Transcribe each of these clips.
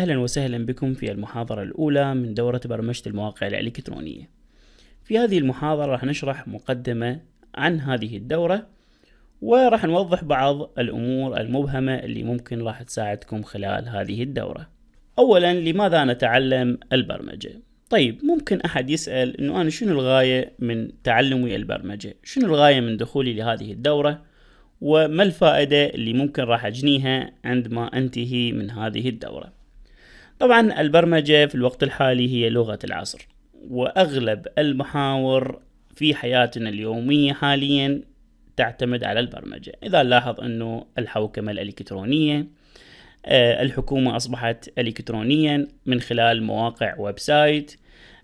أهلا وسهلا بكم في المحاضرة الأولى من دورة برمجة المواقع الإلكترونية في هذه المحاضرة راح نشرح مقدمة عن هذه الدورة وراح نوضح بعض الأمور المبهمة اللي ممكن راح تساعدكم خلال هذه الدورة أولا لماذا نتعلم البرمجة؟ طيب ممكن أحد يسأل أنه أنا شنو الغاية من تعلمي البرمجة؟ شنو الغاية من دخولي لهذه الدورة؟ وما الفائدة اللي ممكن راح أجنيها عندما أنتهي من هذه الدورة؟ طبعا البرمجة في الوقت الحالي هي لغة العصر وأغلب المحاور في حياتنا اليومية حاليا تعتمد على البرمجة إذا نلاحظ أنه الحوكمة الإلكترونية آه، الحكومة أصبحت إلكترونيا من خلال مواقع ويب سايت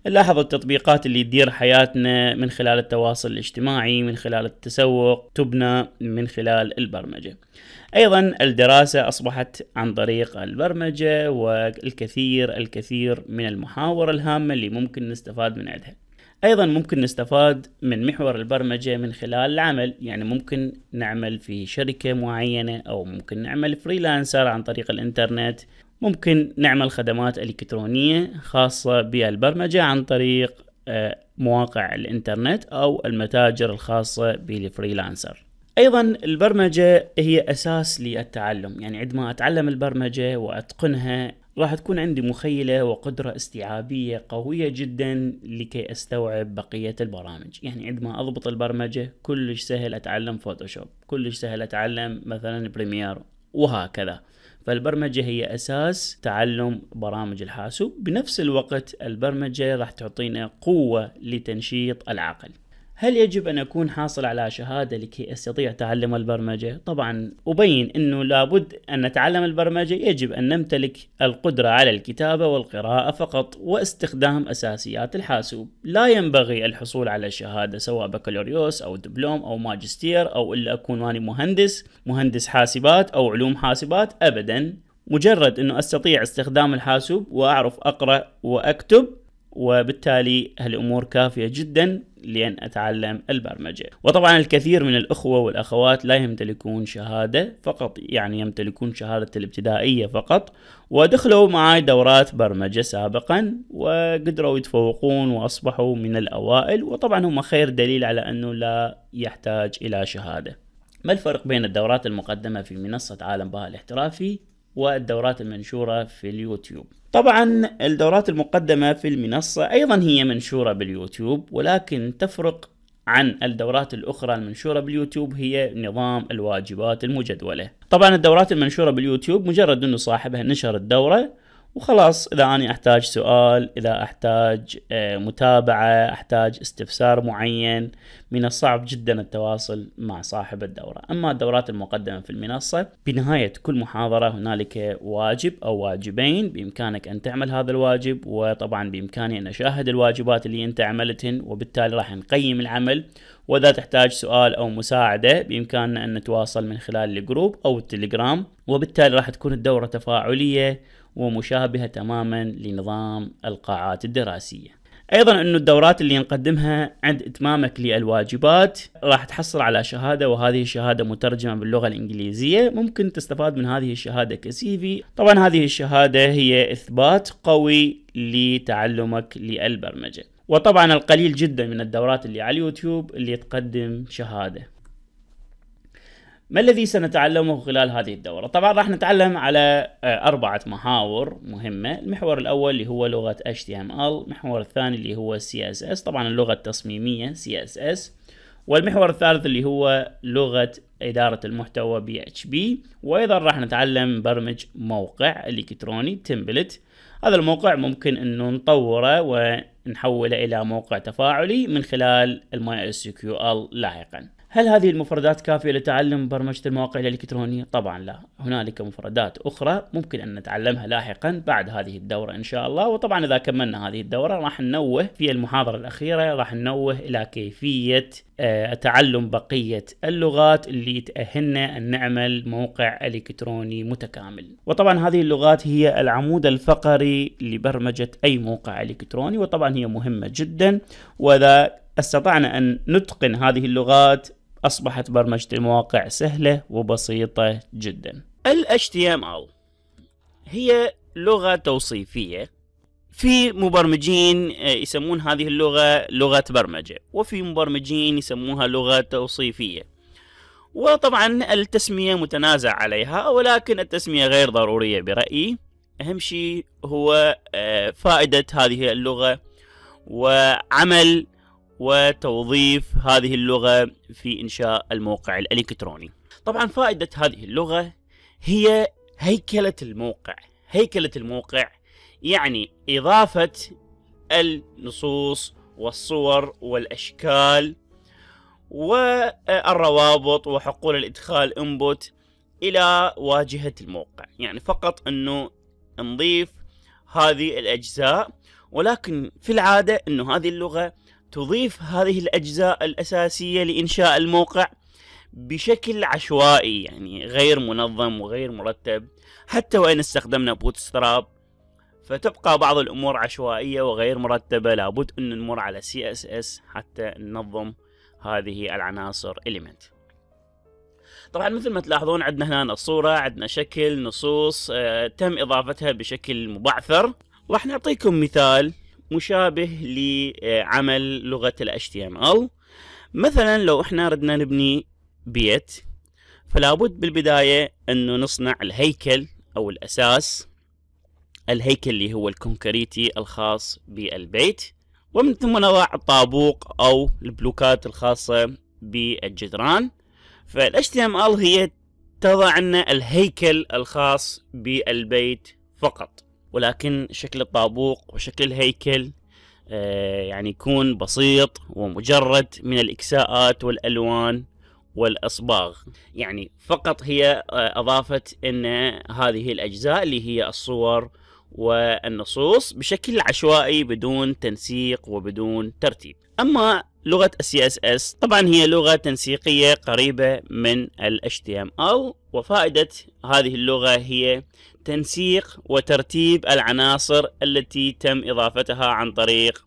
نلاحظ التطبيقات اللي تدير حياتنا من خلال التواصل الاجتماعي من خلال التسوق تبنى من خلال البرمجة أيضا الدراسة أصبحت عن طريق البرمجة والكثير الكثير من المحاور الهامة اللي ممكن نستفاد من عندها ايضا ممكن نستفاد من محور البرمجه من خلال العمل يعني ممكن نعمل في شركه معينه او ممكن نعمل فريلانسر عن طريق الانترنت ممكن نعمل خدمات إلكترونية خاصة بالبرمجة عن طريق آه، مواقع الإنترنت أو المتاجر الخاصة بالفريلانسر ايضا البرمجه هي اساس للتعلم يعني عندما اتعلم البرمجه واتقنها راح تكون عندي مخيله وقدره استيعابيه قويه جدا لكي استوعب بقيه البرامج يعني عندما اضبط البرمجه كلش سهل اتعلم فوتوشوب كلش سهل اتعلم مثلا بريمير وهكذا فالبرمجة هي أساس تعلم برامج الحاسوب بنفس الوقت البرمجة راح تعطينا قوة لتنشيط العقل هل يجب أن أكون حاصل على شهادة لكي أستطيع تعلم البرمجة؟ طبعا أبين أنه لابد أن نتعلم البرمجة يجب أن نمتلك القدرة على الكتابة والقراءة فقط واستخدام أساسيات الحاسوب لا ينبغي الحصول على شهادة سواء بكالوريوس أو دبلوم أو ماجستير أو إلا أكون ماني مهندس مهندس حاسبات أو علوم حاسبات أبدا مجرد أنه أستطيع استخدام الحاسوب وأعرف أقرأ وأكتب وبالتالي هالامور كافيه جدا لان اتعلم البرمجه وطبعا الكثير من الاخوه والاخوات لا يمتلكون شهاده فقط يعني يمتلكون شهاده الابتدائيه فقط ودخلوا معي دورات برمجه سابقا وقدروا يتفوقون واصبحوا من الاوائل وطبعا هم خير دليل على انه لا يحتاج الى شهاده ما الفرق بين الدورات المقدمه في منصه عالم بها الاحترافي والدورات المنشورة في اليوتيوب طبعا الدورات المقدمة في المنصة أيضا هي منشورة باليوتيوب ولكن تفرق عن الدورات الأخرى المنشورة باليوتيوب هي نظام الواجبات المجدولة طبعا الدورات المنشورة باليوتيوب مجرد أنه صاحبها نشر الدورة وخلاص اذا انا احتاج سؤال اذا احتاج آه، متابعه احتاج استفسار معين من الصعب جدا التواصل مع صاحب الدوره اما الدورات المقدمه في المنصه بنهايه كل محاضره هنالك واجب او واجبين بامكانك ان تعمل هذا الواجب وطبعا بامكاني ان اشاهد الواجبات اللي انت عملتهن وبالتالي راح نقيم العمل واذا تحتاج سؤال او مساعده بامكاننا ان نتواصل من خلال الجروب او التليجرام وبالتالي راح تكون الدوره تفاعليه ومشابهه تماما لنظام القاعات الدراسيه. ايضا انه الدورات اللي نقدمها عند اتمامك للواجبات راح تحصل على شهاده وهذه الشهاده مترجمه باللغه الانجليزيه ممكن تستفاد من هذه الشهاده كسي في طبعا هذه الشهاده هي اثبات قوي لتعلمك للبرمجه وطبعا القليل جدا من الدورات اللي على اليوتيوب اللي تقدم شهادة ما الذي سنتعلمه خلال هذه الدورة؟ طبعا راح نتعلم على آه، أربعة محاور مهمة المحور الأول اللي هو لغة HTML المحور الثاني اللي هو CSS طبعا اللغة التصميمية CSS والمحور الثالث اللي هو لغة إدارة المحتوى PHP وأيضا راح نتعلم برمج موقع إلكتروني تمبلت هذا الموقع ممكن أنه نطوره و نحوله إلى موقع تفاعلي من خلال الماي اس كيو ال لاحقاً هل هذه المفردات كافية لتعلم برمجة المواقع الإلكترونية؟ طبعا لا هنالك مفردات أخرى ممكن أن نتعلمها لاحقا بعد هذه الدورة إن شاء الله وطبعا إذا كملنا هذه الدورة راح ننوه في المحاضرة الأخيرة راح ننوه إلى كيفية آه، تعلم بقية اللغات اللي تأهلنا أن نعمل موقع إلكتروني متكامل وطبعا هذه اللغات هي العمود الفقري لبرمجة أي موقع إلكتروني وطبعا هي مهمة جدا وإذا استطعنا أن نتقن هذه اللغات أصبحت برمجة المواقع سهلة وبسيطة جدا ال HTML هي لغة توصيفية في مبرمجين آه، يسمون هذه اللغة لغة برمجة وفي مبرمجين يسموها لغة توصيفية وطبعا التسمية متنازع عليها ولكن التسمية غير ضرورية برأيي أهم شيء هو آه، فائدة هذه اللغة وعمل وتوظيف هذه اللغة في إنشاء الموقع الإلكتروني طبعا فائدة هذه اللغة هي هيكلة الموقع هيكلة الموقع يعني إضافة النصوص والصور والأشكال والروابط وحقول الإدخال انبوت إلى واجهة الموقع يعني فقط أنه نضيف هذه الأجزاء ولكن في العادة أنه هذه اللغة تضيف هذه الأجزاء الأساسية لإنشاء الموقع بشكل عشوائي يعني غير منظم وغير مرتب حتى وإن استخدمنا بوتستراب فتبقى بعض الأمور عشوائية وغير مرتبة لابد أن نمر على CSS حتى ننظم هذه العناصر element طبعا مثل ما تلاحظون عندنا هنا صورة عندنا شكل نصوص آه، تم إضافتها بشكل مبعثر راح نعطيكم مثال مشابه لعمل لغة ال HTML مثلا لو احنا ردنا نبني بيت فلا بد بالبداية انه نصنع الهيكل او الاساس الهيكل اللي هو الكونكريتي الخاص بالبيت ومن ثم نضع الطابوق او البلوكات الخاصة بالجدران فال HTML هي تضع لنا الهيكل الخاص بالبيت فقط ولكن شكل الطابوق وشكل الهيكل آه، يعني يكون بسيط ومجرد من الإكساءات والألوان والأصباغ يعني فقط هي آه، أضافت أن هذه الأجزاء اللي هي الصور والنصوص بشكل عشوائي بدون تنسيق وبدون ترتيب أما لغة السي اس اس طبعا هي لغة تنسيقية قريبة من ال HTML وفائدة هذه اللغة هي تنسيق وترتيب العناصر التي تم إضافتها عن طريق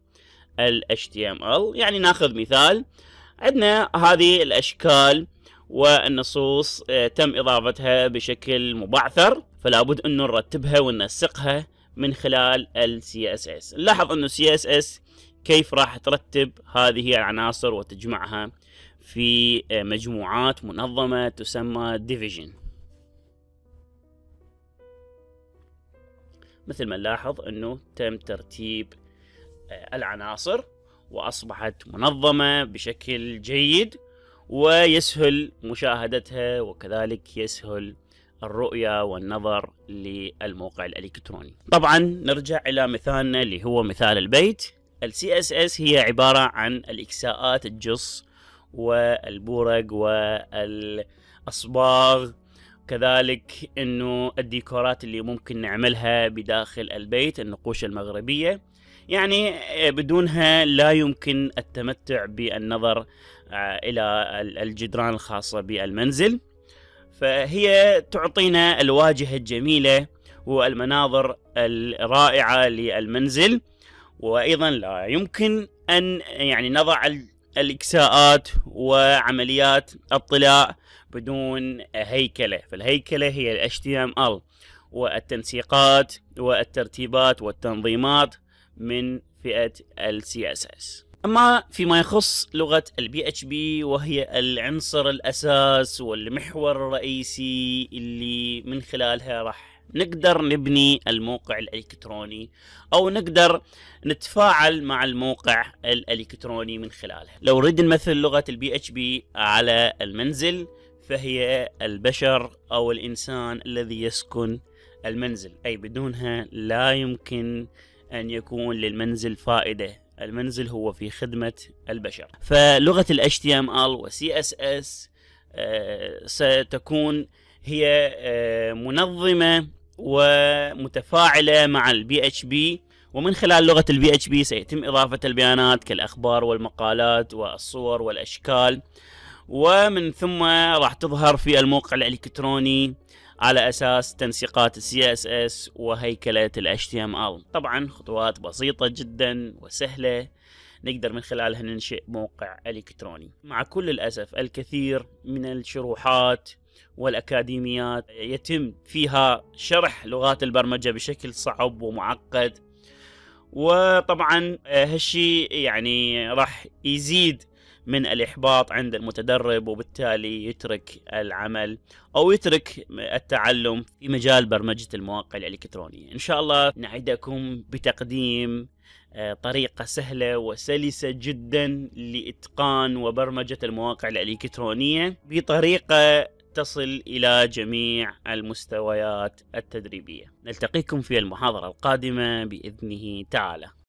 ال HTML يعني ناخذ مثال عندنا هذه الأشكال والنصوص آه، تم إضافتها بشكل مبعثر فلا بد أن نرتبها وننسقها من خلال ال CSS نلاحظ ال CSS كيف راح ترتب هذه العناصر وتجمعها في آه، مجموعات منظمة تسمى ديفيجن مثل ما نلاحظ انه تم ترتيب آه، العناصر واصبحت منظمه بشكل جيد ويسهل مشاهدتها وكذلك يسهل الرؤية والنظر للموقع الإلكتروني طبعا نرجع إلى مثالنا اللي هو مثال البيت السي اس اس هي عبارة عن الإكساءات الجص والبورق والأصباغ كذلك انه الديكورات اللي ممكن نعملها بداخل البيت النقوش المغربية يعني بدونها لا يمكن التمتع بالنظر آه، الى الجدران الخاصة بالمنزل فهي تعطينا الواجهة الجميلة والمناظر الرائعة للمنزل وايضا لا يمكن ان يعني نضع الاكساءات وعمليات الطلاء بدون هيكله فالهيكله هي ال HTML والتنسيقات والترتيبات والتنظيمات من فئه ال CSS اما فيما يخص لغه البي اتش بي وهي العنصر الاساس والمحور الرئيسي اللي من خلالها راح نقدر نبني الموقع الالكتروني او نقدر نتفاعل مع الموقع الالكتروني من خلاله لو نريد نمثل لغه البي اتش بي على المنزل فهي البشر او الانسان الذي يسكن المنزل اي بدونها لا يمكن ان يكون للمنزل فائده المنزل هو في خدمه البشر فلغه ال HTML و CSS آه، ستكون هي آه، منظمه ومتفاعلة مع البي اتش بي ومن خلال لغة البي اتش بي سيتم إضافة البيانات كالأخبار والمقالات والصور والأشكال ومن ثم راح تظهر في الموقع الإلكتروني على اساس تنسيقات السي اس اس وهيكله الاتش تي ام ال طبعا خطوات بسيطه جدا وسهله نقدر من خلالها ننشئ موقع الكتروني مع كل الاسف الكثير من الشروحات والاكاديميات يتم فيها شرح لغات البرمجه بشكل صعب ومعقد وطبعا آه، هالشيء يعني راح يزيد من الإحباط عند المتدرب وبالتالي يترك العمل أو يترك التعلم في مجال برمجة المواقع الإلكترونية إن شاء الله نعدكم بتقديم آه، طريقة سهلة وسلسة جدا لإتقان وبرمجة المواقع الإلكترونية بطريقة تصل إلى جميع المستويات التدريبية نلتقيكم في المحاضرة القادمة بإذنه تعالى